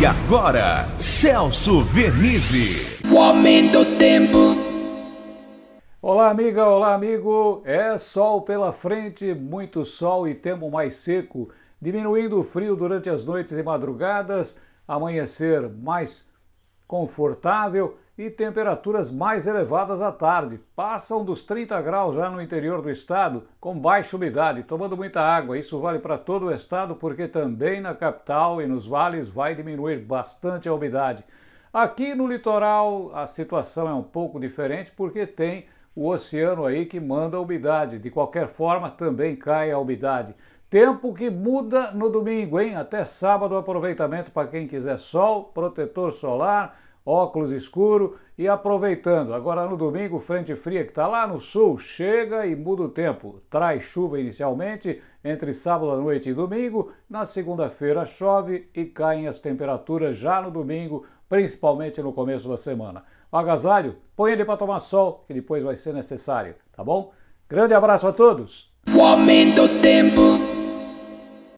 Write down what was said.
E agora, Celso Vernizzi. O aumento do tempo. Olá, amiga, olá, amigo. É sol pela frente, muito sol e tempo mais seco, diminuindo o frio durante as noites e madrugadas, amanhecer mais confortável e temperaturas mais elevadas à tarde. Passam dos 30 graus já no interior do estado, com baixa umidade, tomando muita água. Isso vale para todo o estado, porque também na capital e nos vales vai diminuir bastante a umidade. Aqui no litoral a situação é um pouco diferente, porque tem o oceano aí que manda a umidade. De qualquer forma, também cai a umidade. Tempo que muda no domingo, hein? Até sábado, aproveitamento para quem quiser sol, protetor solar, óculos escuro e aproveitando. Agora no domingo, frente fria que está lá no sul chega e muda o tempo. Traz chuva inicialmente entre sábado à noite e domingo. Na segunda-feira chove e caem as temperaturas já no domingo, principalmente no começo da semana. O agasalho, põe ele para tomar sol, que depois vai ser necessário, tá bom? Grande abraço a todos! O aumento do tempo.